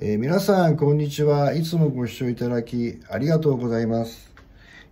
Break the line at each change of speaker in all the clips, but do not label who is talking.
えー、皆さん、こんにちは。いつもご視聴いただき、ありがとうございます。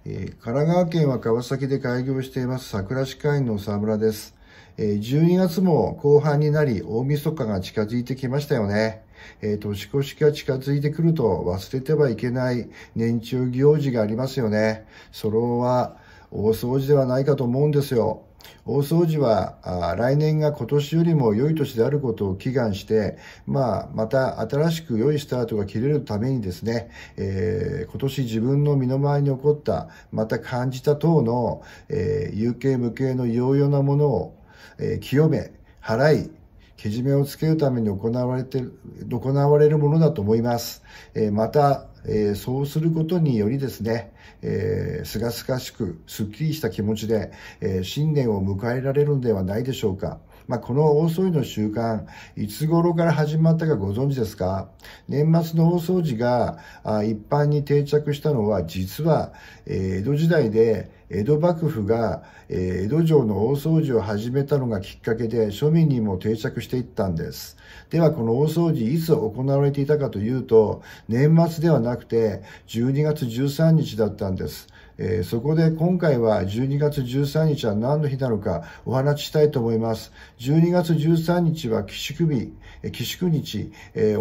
えー、神奈川県は川崎で開業しています、桜市会の沢村です。えー、12月も後半になり、大晦日が近づいてきましたよね。えー、年越しが近づいてくると忘れてはいけない年中行事がありますよね。それは大掃除ではないかと思うんですよ。大掃除は来年が今年よりも良い年であることを祈願して、まあ、また新しく良いスタートが切れるためにですね、えー、今年自分の身の回りに起こった、また感じた等の、えー、有形無形の洋々なものを、えー、清め、払い、けじめをつけるために行われて行われるものだと思います。えまた、えー、そうすることによりですね、すがすがしく、すっきりした気持ちで、えー、新年を迎えられるのではないでしょうか。まあ、この大掃除の習慣、いつ頃から始まったかご存知ですか年末の大掃除が一般に定着したのは、実は、えー、江戸時代で、江戸幕府が、江戸城の大掃除を始めたのがきっかけで庶民にも定着していったんです。ではこの大掃除いつ行われていたかというと、年末ではなくて12月13日だったんです。そこで今回は12月13日は何の日なのかお話ししたいと思います。12月13日は寄宿日、寄宿日、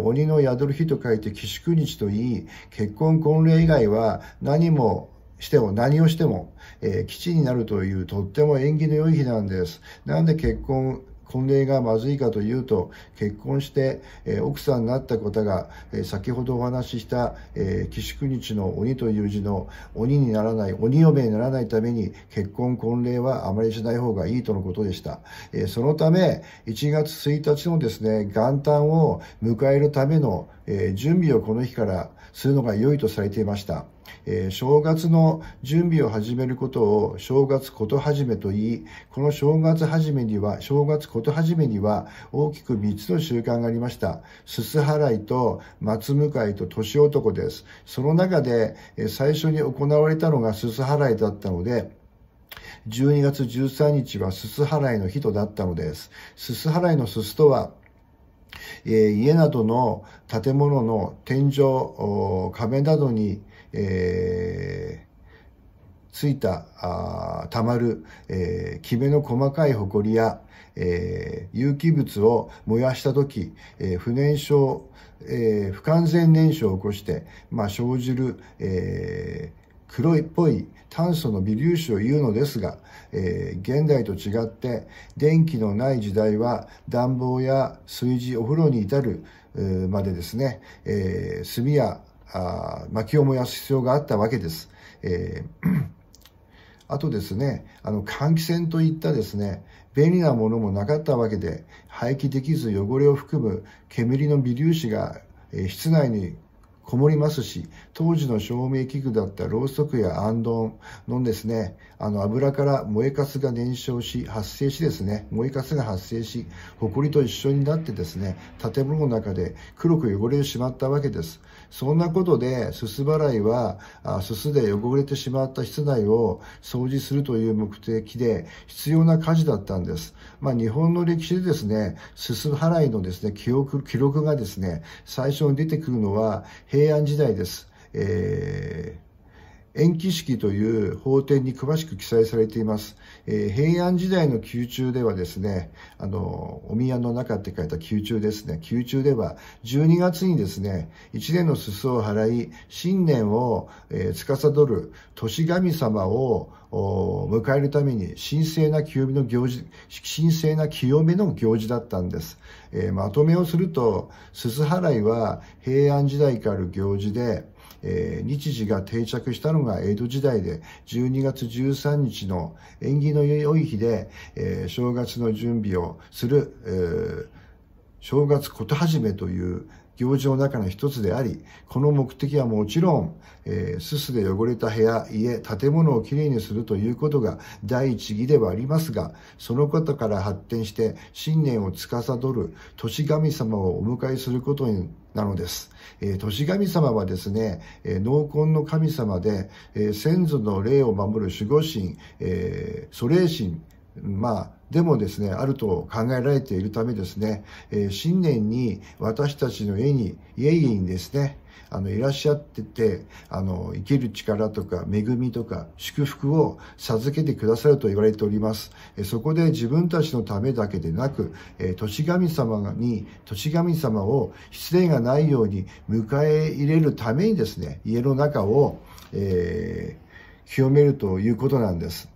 鬼の宿る日と書いて寄宿日といい、結婚婚礼以外は何もしても何をしても、えー、基地になるというとっても縁起の良い日なんです。なんで結婚、婚礼がまずいかというと、結婚して、えー、奥さんになった方が、えー、先ほどお話しした、えー、寄宿日の鬼という字の鬼にならない、鬼嫁にならないために、結婚婚礼はあまりしない方がいいとのことでした。えー、そのため、1月1日のですね、元旦を迎えるための、えー、準備をこの日からするのが良いとされていました。えー、正月の準備を始めることを正月こと始めと言い、この正月始めには、正月こと始めには大きく3つの習慣がありました。すす払いと松かいと年男です。その中で、えー、最初に行われたのがすす払いだったので、12月13日はすす払いの日となったのです。すす払いのすすとは、えー、家などの建物の天井、壁などにえー、ついた、あたまる、えー、きめの細かいほこりや、えー、有機物を燃やした時、えー、不燃焼、えー、不完全燃焼を起こして、まあ、生じる、えー、黒いっぽい炭素の微粒子を言うのですが、えー、現代と違って電気のない時代は暖房や炊事お風呂に至るまでですね、えー、炭やあ薪を燃やす必要があったわけです。えー あとですね、あの換気扇といったですね、便利なものもなかったわけで、廃棄できず汚れを含む煙の微粒子が、え室内にこもりますし、当時の照明器具だったろうそくやアンドンのですね、あの油から燃えかすが燃焼し、発生しですね、燃えかすが発生し、埃と一緒になってですね、建物の中で黒く汚れてしまったわけです。そんなことで、すす払いは、すすで汚れてしまった室内を掃除するという目的で必要な家事だったんです。まあ、日本の歴史でですね、すす払いのですね、記憶、記録がですね、最初に出てくるのは平安時代です。えー延期式という法典に詳しく記載されています。えー、平安時代の宮中ではですね、あの、お宮の中って書いた宮中ですね、宮中では12月にですね、1年の裾を払い、新年を、えー、司る年神様を迎えるために神聖な清めの行事、神聖な清めの行事だったんです。えー、まとめをすると、すす払いは平安時代からある行事で、えー、日時が定着したのが江戸時代で、12月13日の縁起の良い日で、えー、正月の準備をする、えー、正月こと始めという行事の中の一つであり、この目的はもちろん、えー、すすで汚れた部屋、家、建物をきれいにするということが第一義ではありますが、そのことから発展して、新年を司る年神様をお迎えすることになのです。えー、神様はですね、えー、農婚の神様で、えー、先祖の霊を守る守護神、えー、祖霊神、まあ、でもですね、あると考えられているためですね、えー、新年に私たちの家に、家々にですね、あの、いらっしゃってて、あの、生きる力とか、恵みとか、祝福を授けてくださると言われております。えそこで自分たちのためだけでなく、え年神様に、年神様を失礼がないように迎え入れるためにですね、家の中を、えー、清めるということなんです。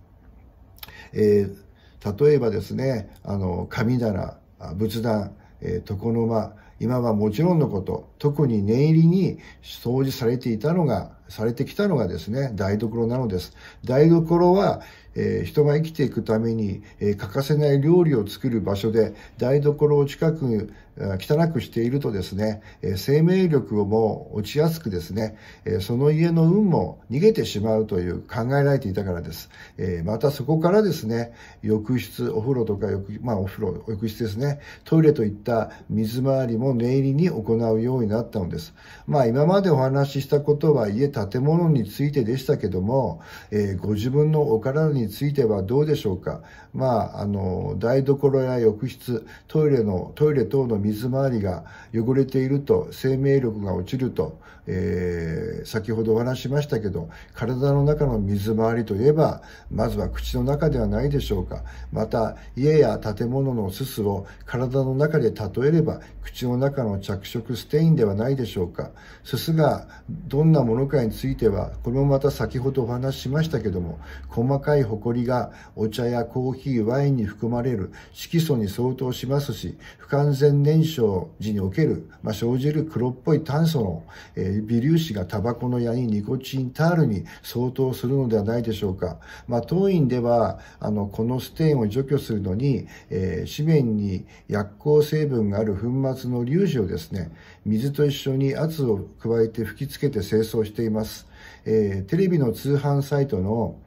えー例えばですね、あの、神棚、仏壇、え床の間、今はもちろんのこと、特に念入りに掃除されていたのが、されてきたのがですね、台所なのです。台所は、えー、人が生きていくために、えー、欠かせない料理を作る場所で、台所を近く、汚くしているとですね、えー、生命力をも落ちやすくですね、えその家の運も逃げてしまうという考えられていたからです。えまたそこからですね、浴室、お風呂とか浴、まあお風呂、浴室ですね、トイレといった水回りもを念入りに行うようになったのです。まあ今までお話ししたことは家建物についてでしたけども、えー、ご自分のお体についてはどうでしょうか。まああの台所や浴室、トイレの、トイレ等の水回りが汚れていると生命力が落ちると、えー、先ほどお話しましたけど、体の中の水回りといえば、まずは口の中ではないでしょうか。また家や建物のすすを体の中で例えれば口の中の着色ステインではないでしょうかすすがどんなものかについてはこれもまた先ほどお話ししましたけども細かいホコリがお茶やコーヒーワインに含まれる色素に相当しますし不完全燃焼時における、まあ、生じる黒っぽい炭素の、えー、微粒子がタバコのヤニニコチンタールに相当するのではないでしょうか、まあ、当院ではあのこのステインを除去するのに、えー、紙面に薬効成分がある粉末の粒子をですね、水と一緒に圧を加えて吹きつけて清掃しています。えー、テレビの通販サイトの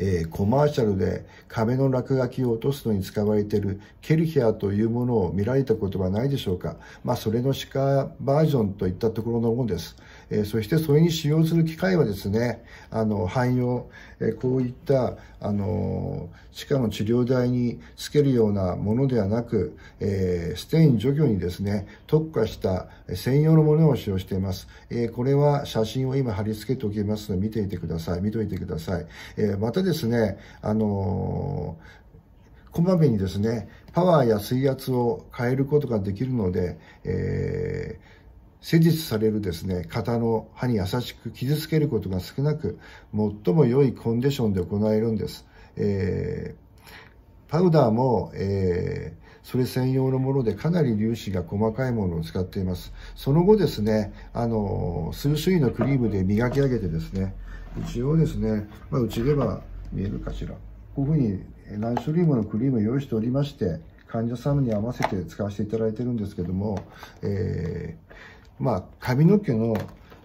えー、コマーシャルで壁の落書きを落とすのに使われているケルヒアというものを見られたことはないでしょうか。まあ、それの鹿バージョンといったところのものです。えそしてそれに使用する機械はですね、あの、汎用、えこういった、あの、地下の治療台につけるようなものではなく、えステイン除去にですね、特化した専用のものを使用しています。えこれは写真を今貼り付けておきますので、見ていてください。見といてください。えまたですね、あのこまめにですね、パワーや水圧を変えることができるので、えー施術されるですね、肩の歯に優しく傷つけることが少なく、最も良いコンディションで行えるんです。えー、パウダーも、えー、それ専用のものでかなり粒子が細かいものを使っています。その後ですね、あの、数種類のクリームで磨き上げてですね、一応ですね、まあ、うちでは見えるかしら。こういうふうに何種類ものクリームを用意しておりまして、患者様に合わせて使わせていただいてるんですけども、えーまあ、髪の毛の、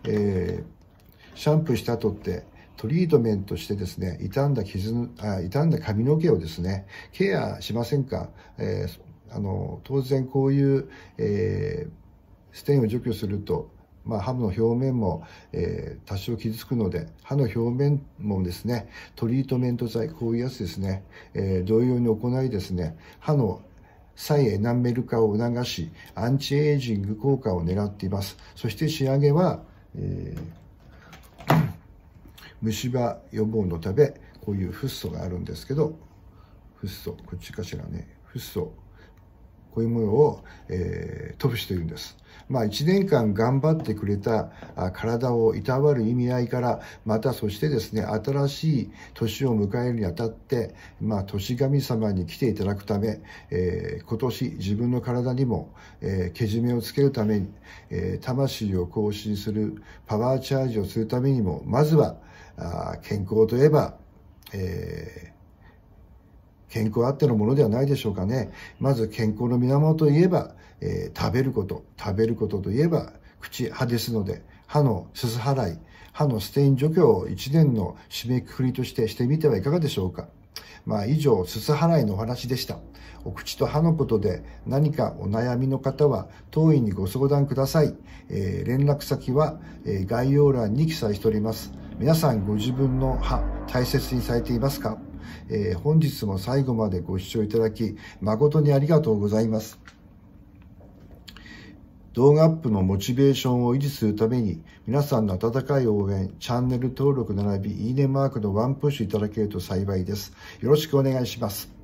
えー、シャンプーした後って、トリートメントしてですね、傷んだ傷あ、傷んだ髪の毛をですね、ケアしませんか、えー、あの、当然こういう、えー、ステインを除去すると、まあ、歯の表面も、えー、多少傷つくので、歯の表面もですね、トリートメント剤、こういうやつですね、えー、同様に行いですね、歯の再エナメル化を促しアンチエイジング効果を狙っていますそして仕上げは、えー、虫歯予防のためこういうフッ素があるんですけどフッ素こっちかしらねフッ素こういうものを、えー、飛ぶしていんです。まあ、1年間頑張ってくれた体をいたわる意味合いから、またそしてですね、新しい年を迎えるにあたって、まあ、年神様に来ていただくため、えー、今年自分の体にも、えー、けじめをつけるために、えー、魂を更新するパワーチャージをするためにも、まずは、あ健康といえば、えー、健康あってのものではないでしょうかね。まず健康の源といえば、えー、食べること。食べることといえば、口、歯ですので、歯のすす払い、歯のステイン除去を1年の締めくくりとしてしてみてはいかがでしょうか。まあ以上、すす払いのお話でした。お口と歯のことで何かお悩みの方は当院にご相談ください。えー、連絡先は、えー、概要欄に記載しております。皆さんご自分の歯大切にされていますかえー、本日も最後までご視聴いただき、誠にありがとうございます。動画アップのモチベーションを維持するために、皆さんの温かい応援、チャンネル登録並び、いいねマークのワンプッシュいただけると幸いです。よろしくお願いします。